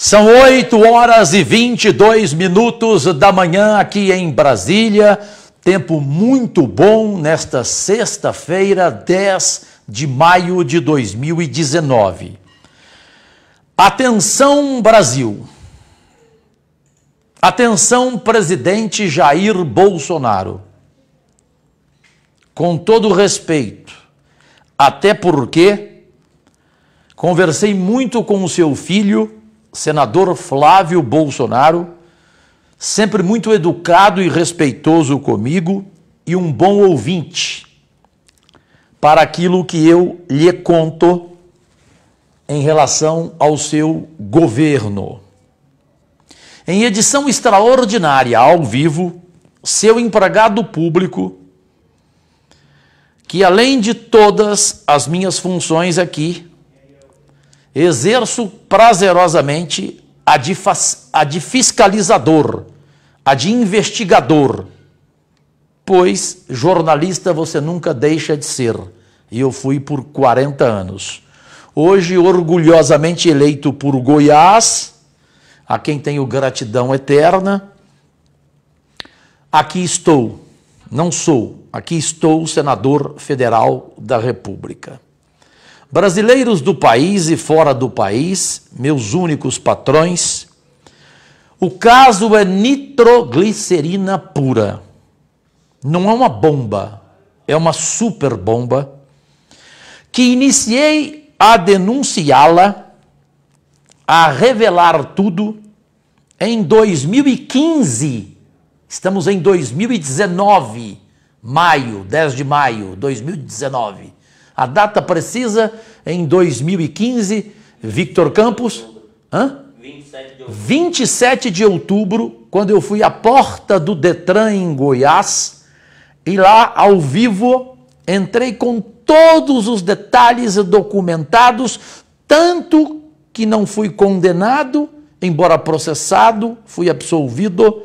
São 8 horas e 22 minutos da manhã aqui em Brasília. Tempo muito bom nesta sexta-feira, 10 de maio de 2019. Atenção, Brasil. Atenção, presidente Jair Bolsonaro. Com todo respeito, até porque conversei muito com o seu filho senador Flávio Bolsonaro, sempre muito educado e respeitoso comigo e um bom ouvinte para aquilo que eu lhe conto em relação ao seu governo. Em edição extraordinária ao vivo, seu empregado público, que além de todas as minhas funções aqui, exerço prazerosamente a de, a de fiscalizador, a de investigador, pois jornalista você nunca deixa de ser, e eu fui por 40 anos. Hoje, orgulhosamente eleito por Goiás, a quem tenho gratidão eterna, aqui estou, não sou, aqui estou senador federal da República. Brasileiros do país e fora do país, meus únicos patrões. O caso é nitroglicerina pura. Não é uma bomba, é uma super bomba. Que iniciei a denunciá-la, a revelar tudo em 2015. Estamos em 2019, maio, 10 de maio de 2019. A data precisa em 2015, Victor Campos. Hã? 27 de, 27 de outubro, quando eu fui à porta do Detran em Goiás, e lá ao vivo entrei com todos os detalhes documentados, tanto que não fui condenado, embora processado, fui absolvido,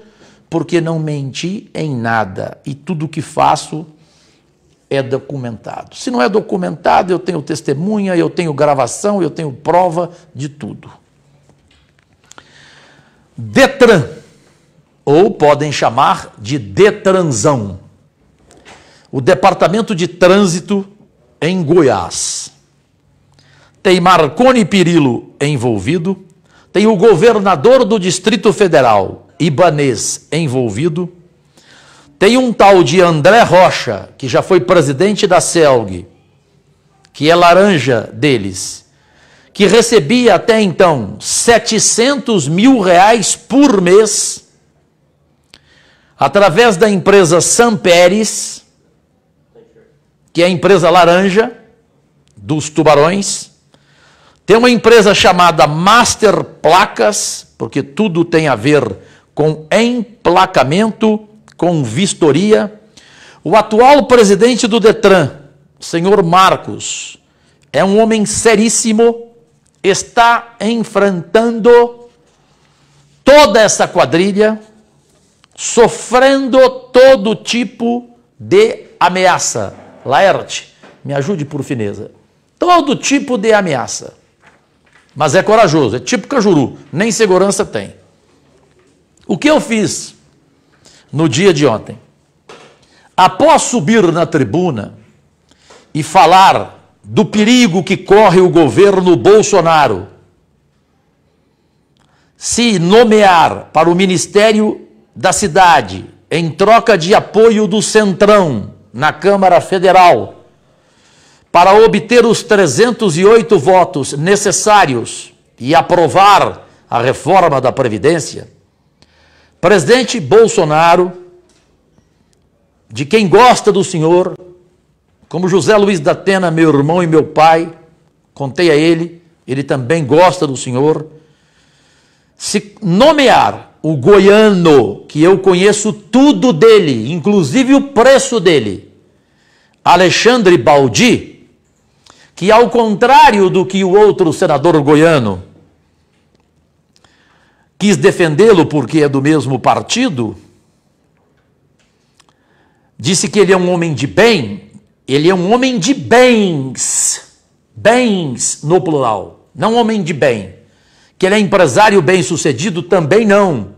porque não menti em nada e tudo que faço é documentado. Se não é documentado, eu tenho testemunha, eu tenho gravação, eu tenho prova de tudo. Detran, ou podem chamar de Detransão, o Departamento de Trânsito em Goiás. Tem Marconi Pirillo envolvido, tem o governador do Distrito Federal, Ibanês, envolvido tem um tal de André Rocha, que já foi presidente da CELG, que é laranja deles, que recebia até então 700 mil reais por mês, através da empresa Samperes, que é a empresa laranja dos tubarões. Tem uma empresa chamada Master Placas, porque tudo tem a ver com emplacamento com vistoria, o atual presidente do Detran, senhor Marcos, é um homem seríssimo, está enfrentando toda essa quadrilha, sofrendo todo tipo de ameaça. Laerte, me ajude por fineza. Todo tipo de ameaça. Mas é corajoso, é tipo Cajuru, nem segurança tem. O que eu fiz? no dia de ontem. Após subir na tribuna e falar do perigo que corre o governo Bolsonaro se nomear para o Ministério da Cidade em troca de apoio do Centrão na Câmara Federal para obter os 308 votos necessários e aprovar a reforma da Previdência Presidente Bolsonaro, de quem gosta do Senhor, como José Luiz da Atena, meu irmão e meu pai, contei a ele, ele também gosta do Senhor. Se nomear o goiano, que eu conheço tudo dele, inclusive o preço dele, Alexandre Baldi, que ao contrário do que o outro senador goiano, quis defendê-lo porque é do mesmo partido, disse que ele é um homem de bem, ele é um homem de bens, bens no plural, não homem de bem. Que ele é empresário bem-sucedido também não.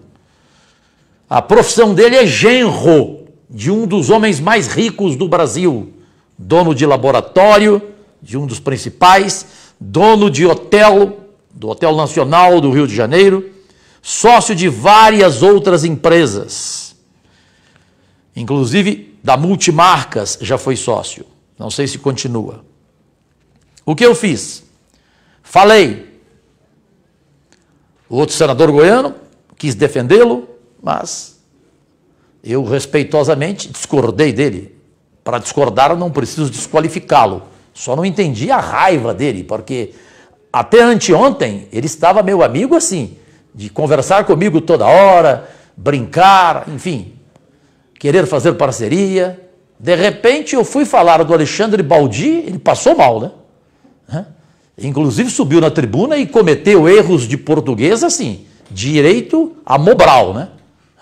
A profissão dele é genro de um dos homens mais ricos do Brasil, dono de laboratório, de um dos principais, dono de hotel, do Hotel Nacional do Rio de Janeiro, sócio de várias outras empresas. Inclusive da Multimarcas já foi sócio. Não sei se continua. O que eu fiz? Falei. O outro senador goiano quis defendê-lo, mas eu respeitosamente discordei dele. Para discordar, eu não preciso desqualificá-lo. Só não entendi a raiva dele, porque até anteontem ele estava meu amigo assim de conversar comigo toda hora, brincar, enfim, querer fazer parceria. De repente eu fui falar do Alexandre Baldi, ele passou mal, né? Inclusive subiu na tribuna e cometeu erros de português assim, direito a mobral, né?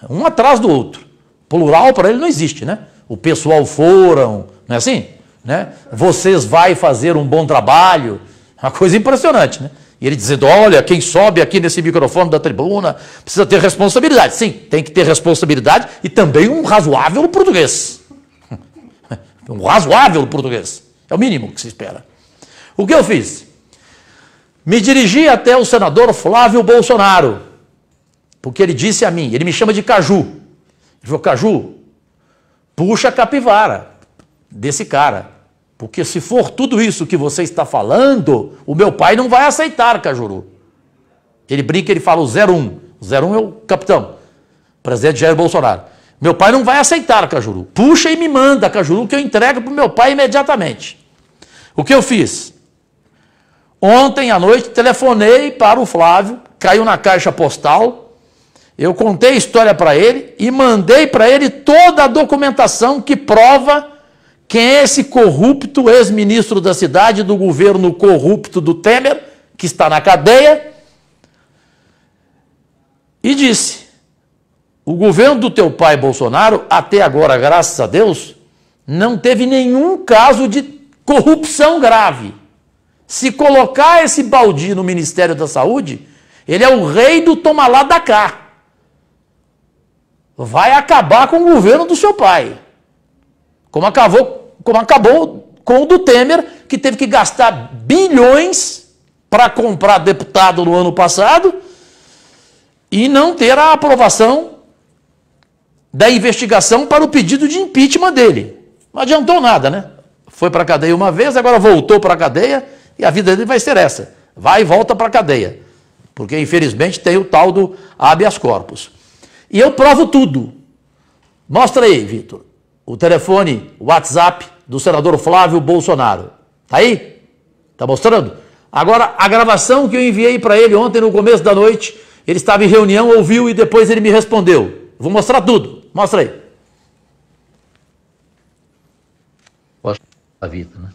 Um atrás do outro. Plural para ele não existe, né? O pessoal foram, não é assim? Né? Vocês vai fazer um bom trabalho. Uma coisa impressionante, né? E ele dizendo: olha, quem sobe aqui nesse microfone da tribuna precisa ter responsabilidade. Sim, tem que ter responsabilidade e também um razoável português. Um razoável português. É o mínimo que se espera. O que eu fiz? Me dirigi até o senador Flávio Bolsonaro, porque ele disse a mim, ele me chama de Caju. Ele falou: Caju, puxa a capivara desse cara. Porque se for tudo isso que você está falando, o meu pai não vai aceitar, Cajuru. Ele brinca, ele fala o 01. O 01 é o capitão, presidente Jair Bolsonaro. Meu pai não vai aceitar, Cajuru. Puxa e me manda, Cajuru, que eu entrego para o meu pai imediatamente. O que eu fiz? Ontem à noite telefonei para o Flávio, caiu na caixa postal. Eu contei a história para ele e mandei para ele toda a documentação que prova quem é esse corrupto ex-ministro da cidade do governo corrupto do Temer, que está na cadeia? E disse: o governo do teu pai Bolsonaro, até agora, graças a Deus, não teve nenhum caso de corrupção grave. Se colocar esse baldi no Ministério da Saúde, ele é o rei do toma lá da cá. Vai acabar com o governo do seu pai. Como acabou como acabou com o do Temer, que teve que gastar bilhões para comprar deputado no ano passado e não ter a aprovação da investigação para o pedido de impeachment dele. Não adiantou nada, né? Foi para a cadeia uma vez, agora voltou para a cadeia e a vida dele vai ser essa. Vai e volta para a cadeia. Porque, infelizmente, tem o tal do habeas corpus. E eu provo tudo. Mostra aí, Vitor, o telefone, o WhatsApp do senador Flávio Bolsonaro. Tá aí? Tá mostrando? Agora, a gravação que eu enviei para ele ontem no começo da noite, ele estava em reunião, ouviu e depois ele me respondeu. Vou mostrar tudo. Mostra aí. a vida, né?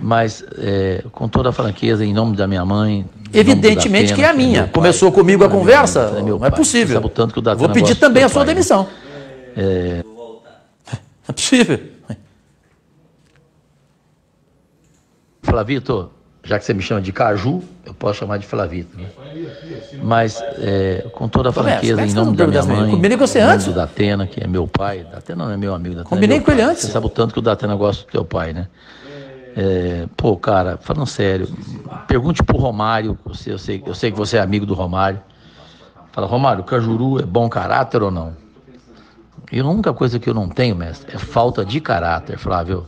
Mas, é, com toda a franqueza, em nome da minha mãe. Evidentemente que é a minha. É Começou pai, comigo a conversa? Mãe, é tá né? é. não é possível. Vou pedir também a sua demissão. É... Não é possível. Flavito, já que você me chama de Caju, eu posso chamar de Flavito. Né? Mas, é, com toda a franqueza, Começa, é em nome da minha mãe, combinei com você antes. O Datena, que é meu pai. Datena não é meu amigo. Datena é combinei é com pai. ele antes. Você sabe o tanto que o Datena gosta do teu pai, né? É, pô, cara, falando sério, pergunte pro Romário, você, eu, sei, eu sei que você é amigo do Romário. Fala, Romário, o Cajuru é bom caráter ou não? E a única coisa que eu não tenho, mestre, é falta de caráter, Flávio.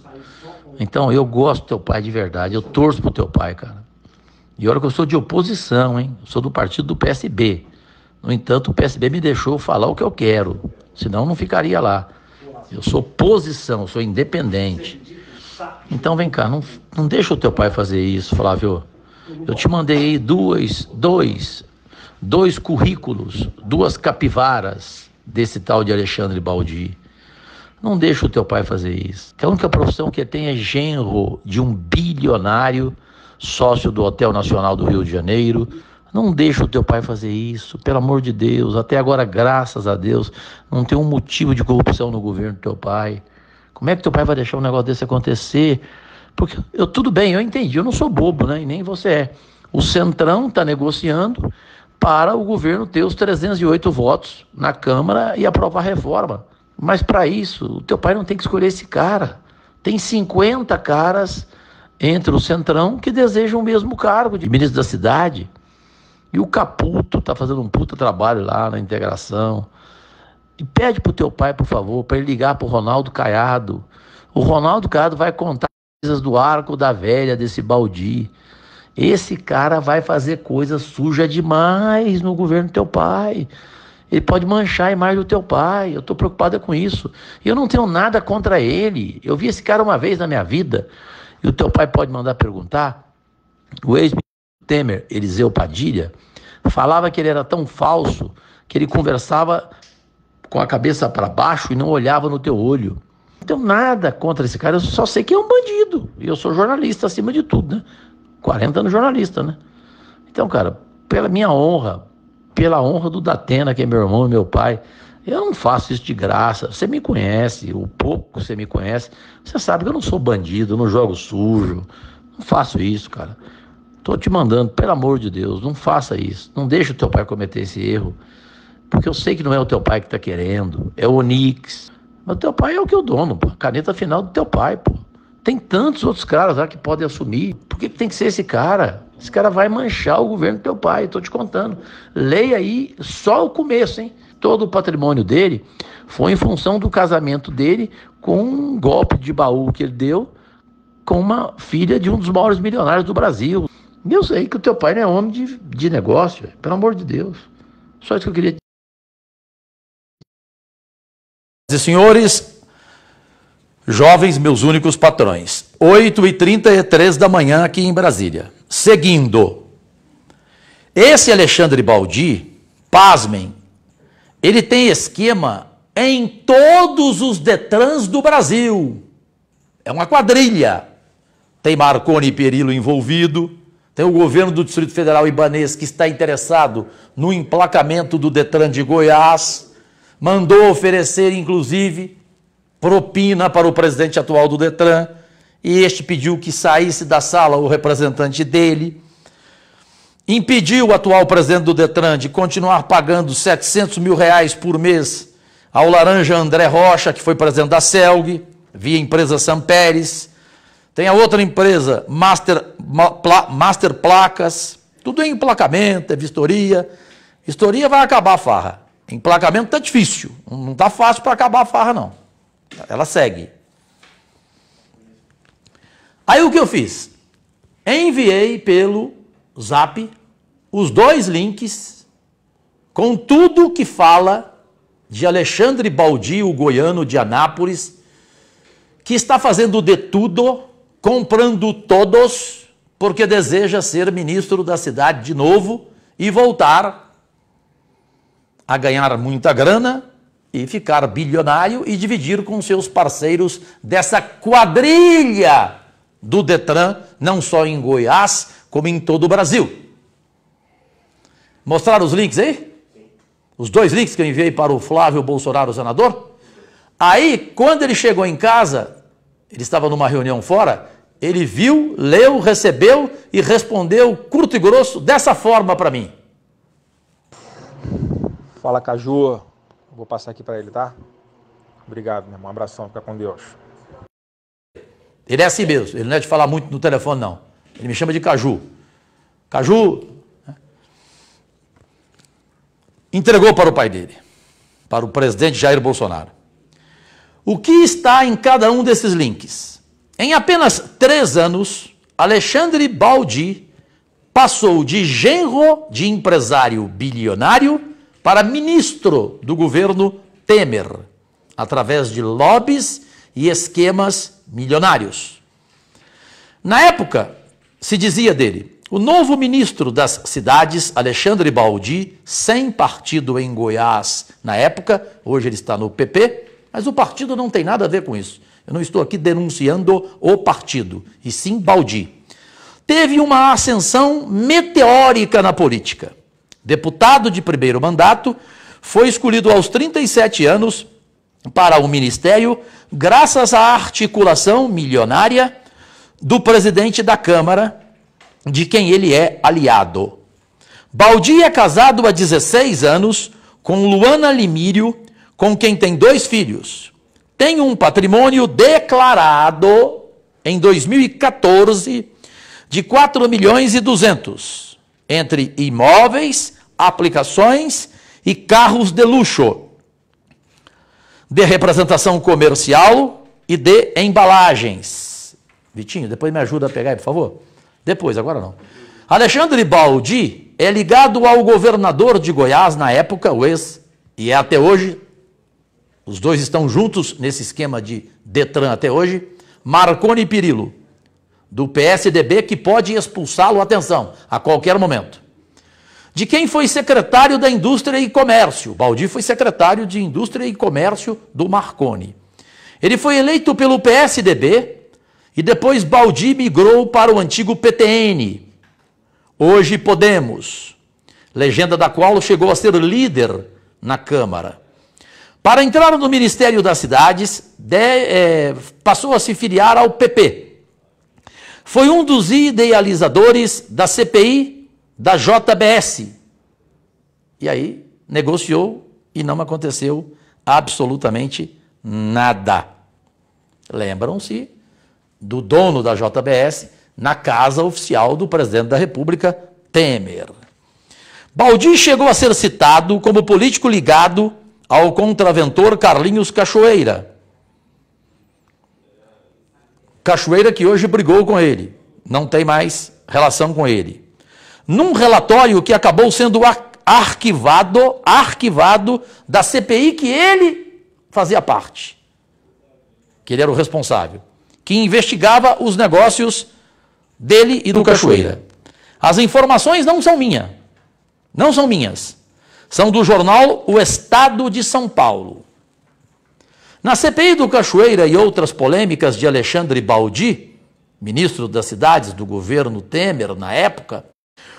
Então eu gosto do teu pai de verdade, eu torço pro teu pai, cara. E olha que eu sou de oposição, hein? Eu sou do partido do PSB. No entanto, o PSB me deixou falar o que eu quero, senão não ficaria lá. Eu sou posição, eu sou independente. Então vem cá, não, não deixa o teu pai fazer isso, Flávio. Eu te mandei dois, dois, dois currículos, duas capivaras desse tal de Alexandre Baldi. Não deixa o teu pai fazer isso. Que a única profissão que tem é genro de um bilionário, sócio do Hotel Nacional do Rio de Janeiro. Não deixa o teu pai fazer isso, pelo amor de Deus. Até agora, graças a Deus, não tem um motivo de corrupção no governo do teu pai. Como é que teu pai vai deixar um negócio desse acontecer? Porque eu tudo bem, eu entendi, eu não sou bobo, né? E nem você é. O Centrão está negociando para o governo ter os 308 votos na Câmara e aprovar a reforma. Mas para isso, o teu pai não tem que escolher esse cara. Tem 50 caras entre o Centrão que desejam o mesmo cargo de ministro da cidade. E o Caputo está fazendo um puta trabalho lá na integração. E pede o teu pai, por favor, para ele ligar o Ronaldo Caiado. O Ronaldo Caiado vai contar coisas do arco da velha desse baldi. Esse cara vai fazer coisa suja demais no governo do teu pai. Ele pode manchar a imagem do teu pai. Eu estou preocupada com isso. Eu não tenho nada contra ele. Eu vi esse cara uma vez na minha vida. E o teu pai pode mandar perguntar. O ex-ministro Temer, Eliseu Padilha, falava que ele era tão falso que ele conversava com a cabeça para baixo e não olhava no teu olho. Não tenho nada contra esse cara, eu só sei que é um bandido. E eu sou jornalista acima de tudo, né? 40 anos jornalista, né? Então, cara, pela minha honra, pela honra do Datena, que é meu irmão e meu pai. Eu não faço isso de graça. Você me conhece, o pouco que você me conhece, você sabe que eu não sou bandido, eu não jogo sujo. Não faço isso, cara. Tô te mandando, pelo amor de Deus, não faça isso. Não deixe o teu pai cometer esse erro. Porque eu sei que não é o teu pai que está querendo, é o Onix. Mas o teu pai é o que eu dono, pô. Caneta final do teu pai, pô. Tem tantos outros caras lá que podem assumir. Por que tem que ser esse cara? Esse cara vai manchar o governo do teu pai, estou te contando. Leia aí só o começo, hein? Todo o patrimônio dele foi em função do casamento dele com um golpe de baú que ele deu com uma filha de um dos maiores milionários do Brasil. E eu sei que o teu pai não é homem de, de negócio, pelo amor de Deus. Só isso que eu queria e senhores, jovens, meus únicos patrões, 8h33 da manhã aqui em Brasília seguindo. Esse Alexandre Baldi, pasmem, ele tem esquema em todos os Detrans do Brasil. É uma quadrilha. Tem Marconi e Perillo envolvido, tem o governo do Distrito Federal Ibanês que está interessado no emplacamento do Detran de Goiás, mandou oferecer, inclusive, propina para o presidente atual do Detran e este pediu que saísse da sala o representante dele. Impediu o atual presidente do Detran de continuar pagando 700 mil reais por mês ao Laranja André Rocha, que foi presidente da CELG, via empresa São Pérez. Tem a outra empresa, Master, Master Placas, tudo em emplacamento, é vistoria. Vistoria vai acabar a farra. Emplacamento está difícil, não está fácil para acabar a farra, não. Ela segue. Aí o que eu fiz? Enviei pelo Zap os dois links com tudo que fala de Alexandre Baldi, o goiano de Anápolis, que está fazendo de tudo, comprando todos, porque deseja ser ministro da cidade de novo e voltar a ganhar muita grana e ficar bilionário e dividir com seus parceiros dessa quadrilha do Detran, não só em Goiás, como em todo o Brasil. Mostraram os links aí? Os dois links que eu enviei para o Flávio Bolsonaro, o senador? Aí, quando ele chegou em casa, ele estava numa reunião fora, ele viu, leu, recebeu e respondeu curto e grosso dessa forma para mim. Fala, Caju. Vou passar aqui para ele, tá? Obrigado, meu irmão. Um abração. Fica com Deus. Ele é assim mesmo, ele não é de falar muito no telefone, não. Ele me chama de Caju. Caju né, entregou para o pai dele, para o presidente Jair Bolsonaro. O que está em cada um desses links? Em apenas três anos, Alexandre Baldi passou de genro de empresário bilionário para ministro do governo Temer, através de lobbies e esquemas milionários. Na época, se dizia dele: o novo ministro das cidades, Alexandre Baldi, sem partido em Goiás na época, hoje ele está no PP, mas o partido não tem nada a ver com isso. Eu não estou aqui denunciando o partido, e sim Baldi. Teve uma ascensão meteórica na política. Deputado de primeiro mandato, foi escolhido aos 37 anos para o ministério, graças à articulação milionária do presidente da Câmara, de quem ele é aliado. Baldi é casado há 16 anos com Luana Limírio, com quem tem dois filhos. Tem um patrimônio declarado em 2014 de 4 milhões e 200 entre imóveis, aplicações e carros de luxo de representação comercial e de embalagens. Vitinho, depois me ajuda a pegar aí, por favor. Depois, agora não. Alexandre Baldi é ligado ao governador de Goiás na época, o ex, e é até hoje, os dois estão juntos nesse esquema de Detran até hoje, Marconi Pirillo, do PSDB, que pode expulsá-lo, atenção, a qualquer momento. De quem foi secretário da Indústria e Comércio? Baldi foi secretário de Indústria e Comércio do Marconi. Ele foi eleito pelo PSDB e depois Baldi migrou para o antigo PTN. Hoje Podemos, legenda da qual chegou a ser líder na Câmara. Para entrar no Ministério das Cidades, de, é, passou a se filiar ao PP. Foi um dos idealizadores da CPI da JBS. E aí negociou e não aconteceu absolutamente nada. Lembram-se do dono da JBS na casa oficial do presidente da República, Temer. Baldi chegou a ser citado como político ligado ao contraventor Carlinhos Cachoeira. Cachoeira que hoje brigou com ele, não tem mais relação com ele num relatório que acabou sendo arquivado, arquivado da CPI que ele fazia parte, que ele era o responsável, que investigava os negócios dele e do, do Cachoeira. Cachoeira. As informações não são minhas, não são minhas, são do jornal O Estado de São Paulo. Na CPI do Cachoeira e outras polêmicas de Alexandre Baldi, ministro das cidades do governo Temer na época,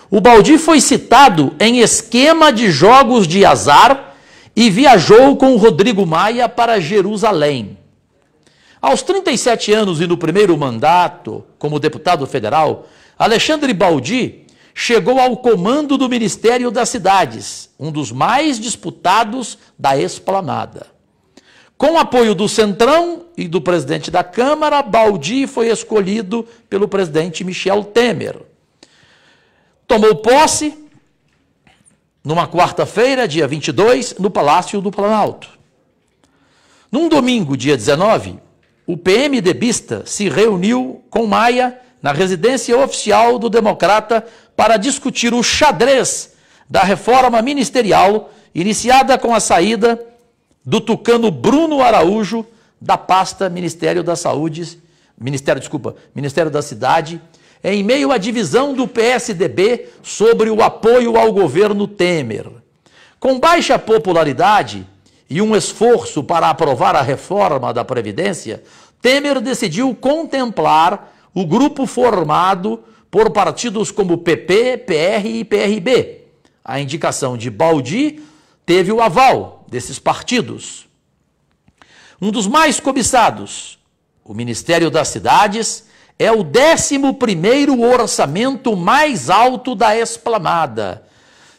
o Baldi foi citado em esquema de jogos de azar e viajou com Rodrigo Maia para Jerusalém. Aos 37 anos e no primeiro mandato como deputado federal, Alexandre Baldi chegou ao comando do Ministério das Cidades, um dos mais disputados da esplanada. Com apoio do Centrão e do presidente da Câmara, Baldi foi escolhido pelo presidente Michel Temer tomou posse numa quarta-feira, dia 22, no Palácio do Planalto. Num domingo, dia 19, o PMDBista se reuniu com Maia na residência oficial do Democrata para discutir o xadrez da reforma ministerial iniciada com a saída do tucano Bruno Araújo da pasta Ministério da Saúde, Ministério, desculpa, Ministério da Cidade é em meio à divisão do PSDB sobre o apoio ao governo Temer. Com baixa popularidade e um esforço para aprovar a reforma da Previdência, Temer decidiu contemplar o grupo formado por partidos como PP, PR e PRB. A indicação de Baldi teve o aval desses partidos. Um dos mais cobiçados, o Ministério das Cidades, é o 11 orçamento mais alto da esplanada.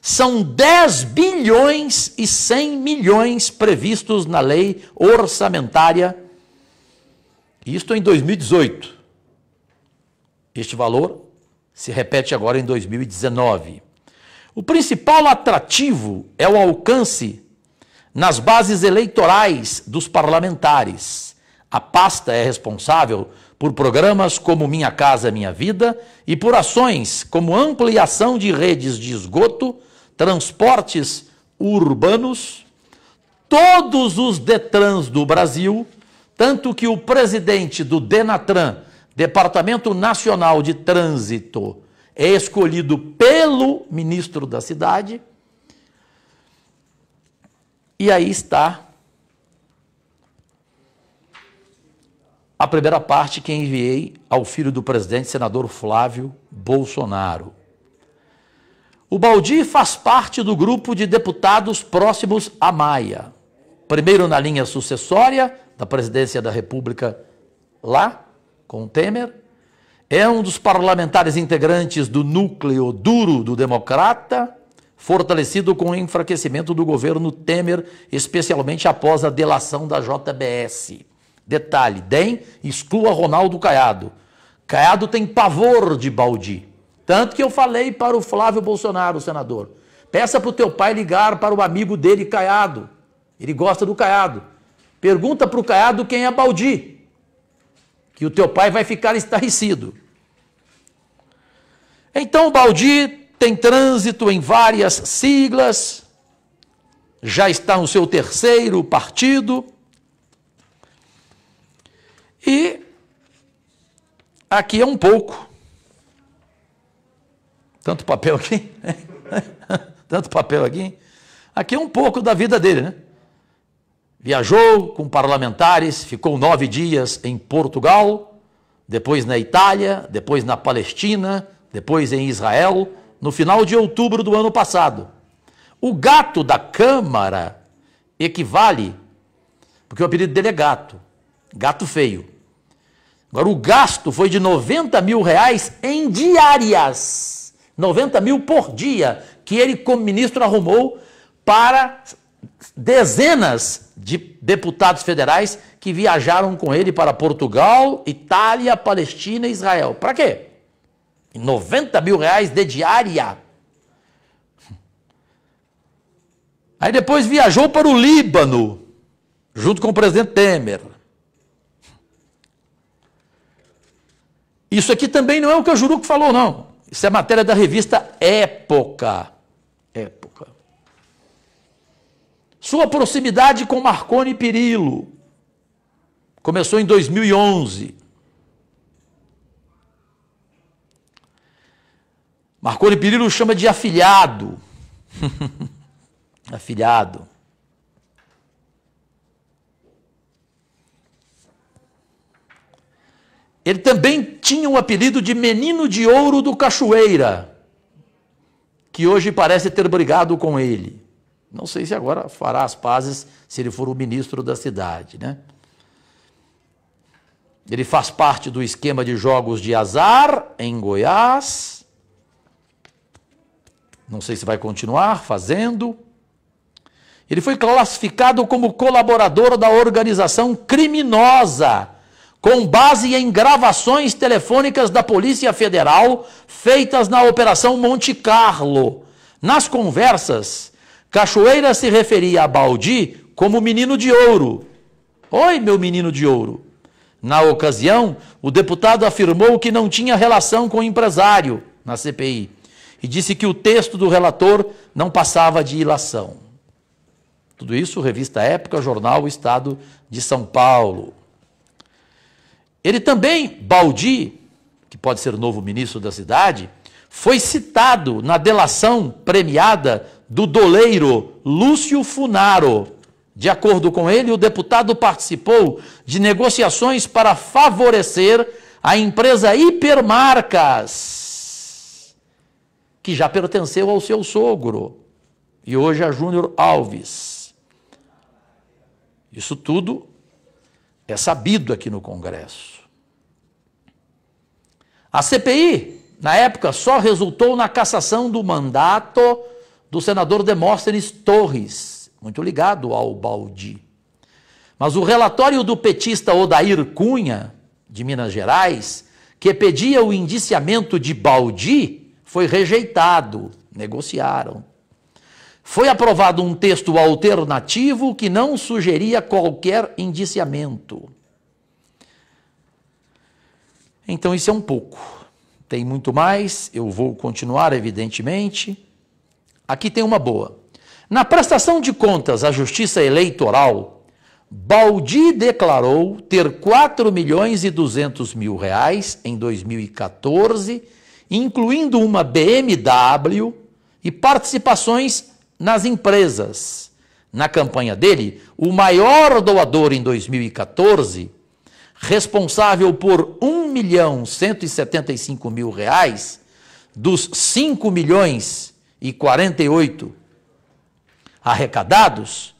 São 10 bilhões e 100 milhões previstos na lei orçamentária. Isto em 2018. Este valor se repete agora em 2019. O principal atrativo é o alcance nas bases eleitorais dos parlamentares. A pasta é responsável por programas como Minha Casa Minha Vida e por ações como ampliação de redes de esgoto, transportes urbanos, todos os Detrans do Brasil, tanto que o presidente do Denatran, Departamento Nacional de Trânsito, é escolhido pelo ministro da cidade. E aí está A primeira parte que enviei ao filho do presidente, senador Flávio Bolsonaro. O Baldi faz parte do grupo de deputados próximos a Maia. Primeiro na linha sucessória da presidência da República lá, com o Temer. É um dos parlamentares integrantes do núcleo duro do Democrata, fortalecido com o enfraquecimento do governo Temer, especialmente após a delação da JBS. Detalhe: DEM exclua Ronaldo Caiado. Caiado tem pavor de Baldi. Tanto que eu falei para o Flávio Bolsonaro, senador: peça para o teu pai ligar para o amigo dele, Caiado. Ele gosta do Caiado. Pergunta para o Caiado quem é Baldi. Que o teu pai vai ficar estarrecido. Então, o Baldi tem trânsito em várias siglas, já está no seu terceiro partido e aqui é um pouco. Tanto papel aqui, tanto papel aqui. Aqui é um pouco da vida dele, né? Viajou com parlamentares, ficou nove dias em Portugal, depois na Itália, depois na Palestina, depois em Israel, no final de outubro do ano passado. O gato da Câmara equivale, porque o apelido dele é gato, gato feio. Agora, o gasto foi de 90 mil reais em diárias. 90 mil por dia que ele, como ministro, arrumou para dezenas de deputados federais que viajaram com ele para Portugal, Itália, Palestina e Israel. Para quê? 90 mil reais de diária. Aí depois viajou para o Líbano, junto com o presidente Temer. Isso aqui também não é o que o Juruco falou, não. Isso é matéria da revista Época. Época. Sua proximidade com Marconi Perillo começou em 2011. Marconi Perillo chama de afilhado. afilhado. Ele também tinha o apelido de Menino de Ouro do Cachoeira, que hoje parece ter brigado com ele. Não sei se agora fará as pazes se ele for o ministro da cidade, né? Ele faz parte do esquema de jogos de azar em Goiás. Não sei se vai continuar fazendo. Ele foi classificado como colaborador da organização criminosa com base em gravações telefônicas da Polícia Federal feitas na Operação Monte Carlo. Nas conversas, Cachoeira se referia a Baldi como menino de ouro. Oi, meu menino de ouro. Na ocasião, o deputado afirmou que não tinha relação com o empresário na CPI e disse que o texto do relator não passava de ilação. Tudo isso, revista Época, jornal Estado de São Paulo. Ele também, Baldi, que pode ser o novo ministro da cidade, foi citado na delação premiada do doleiro Lúcio Funaro. De acordo com ele, o deputado participou de negociações para favorecer a empresa Hipermarcas, que já pertenceu ao seu sogro, e hoje a Júnior Alves. Isso tudo é sabido aqui no Congresso. A CPI, na época, só resultou na cassação do mandato do senador Demóstenes Torres, muito ligado ao Baldi. Mas o relatório do petista Odair Cunha, de Minas Gerais, que pedia o indiciamento de Baldi, foi rejeitado. Negociaram. Foi aprovado um texto alternativo que não sugeria qualquer indiciamento. Então, isso é um pouco. Tem muito mais, eu vou continuar, evidentemente. Aqui tem uma boa. Na prestação de contas à Justiça Eleitoral, Baldi declarou ter 4 milhões e 200 mil reais em 2014, incluindo uma BMW e participações nas empresas. Na campanha dele, o maior doador em 2014 responsável por um milhão e mil reais dos 5 milhões e 48 arrecadados,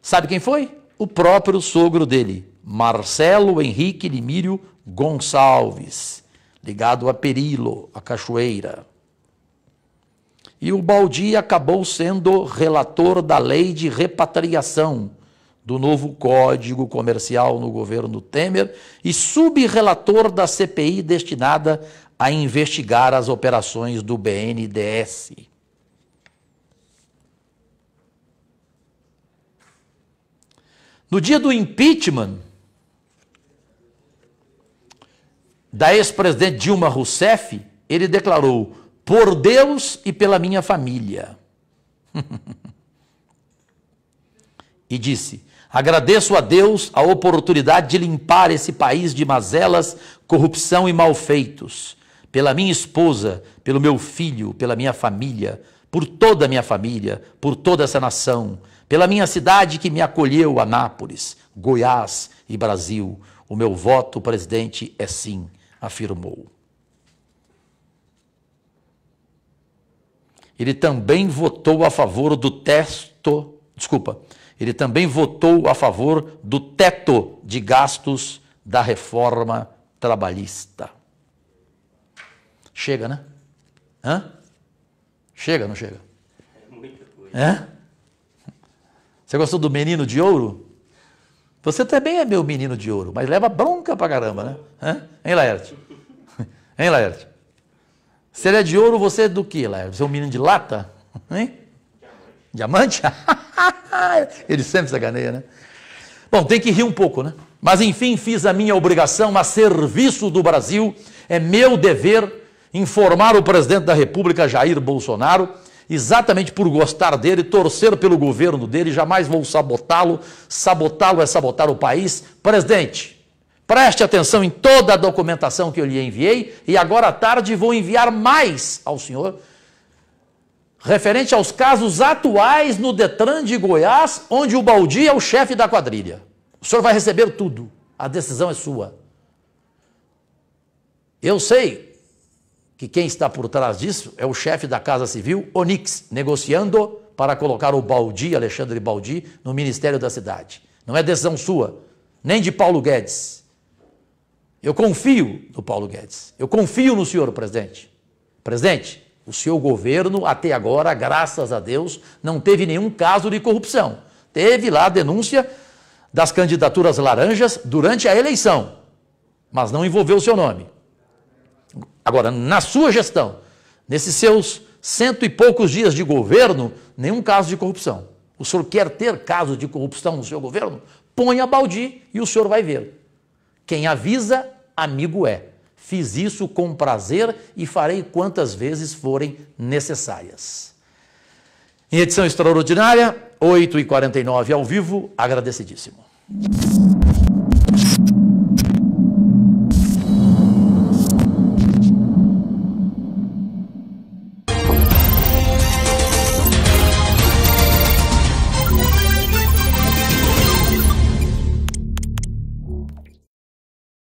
sabe quem foi? O próprio sogro dele, Marcelo Henrique Limírio Gonçalves, ligado a Perilo, a Cachoeira. E o Baldi acabou sendo relator da lei de repatriação do novo Código Comercial no governo Temer e subrelator da CPI destinada a investigar as operações do BNDES. No dia do impeachment da ex-presidente Dilma Rousseff, ele declarou: por Deus e pela minha família. e disse: Agradeço a Deus a oportunidade de limpar esse país de mazelas, corrupção e malfeitos. Pela minha esposa, pelo meu filho, pela minha família, por toda a minha família, por toda essa nação, pela minha cidade que me acolheu, Anápolis, Goiás e Brasil. O meu voto, presidente, é sim, afirmou. Ele também votou a favor do texto, desculpa, ele também votou a favor do teto de gastos da reforma trabalhista. Chega, né? Hã? Chega, não chega? É muita coisa. Você gostou do menino de ouro? Você também é meu menino de ouro, mas leva bronca pra caramba, né? Hã? Hein, Laerte? Hein, Laerte? Se ele é de ouro, você é do que, Laerte? Você é um menino de lata? Hein? Diamante? Ele sempre se sacaneia, né? Bom, tem que rir um pouco, né? Mas enfim, fiz a minha obrigação a serviço do Brasil. É meu dever informar o presidente da República, Jair Bolsonaro, exatamente por gostar dele, torcer pelo governo dele, jamais vou sabotá-lo. Sabotá-lo é sabotar o país. Presidente, preste atenção em toda a documentação que eu lhe enviei e agora à tarde vou enviar mais ao senhor referente aos casos atuais no Detran de Goiás, onde o Baldi é o chefe da quadrilha. O senhor vai receber tudo. A decisão é sua. Eu sei que quem está por trás disso é o chefe da Casa Civil, Onix, negociando para colocar o Baldi, Alexandre Baldi, no Ministério da Cidade. Não é decisão sua, nem de Paulo Guedes. Eu confio no Paulo Guedes. Eu confio no senhor, presidente. Presidente, o seu governo, até agora, graças a Deus, não teve nenhum caso de corrupção. Teve lá a denúncia das candidaturas laranjas durante a eleição, mas não envolveu o seu nome. Agora, na sua gestão, nesses seus cento e poucos dias de governo, nenhum caso de corrupção. O senhor quer ter caso de corrupção no seu governo? Põe a baldi e o senhor vai ver. Quem avisa, amigo é. Fiz isso com prazer e farei quantas vezes forem necessárias. Em edição extraordinária, 8h49 ao vivo, agradecidíssimo.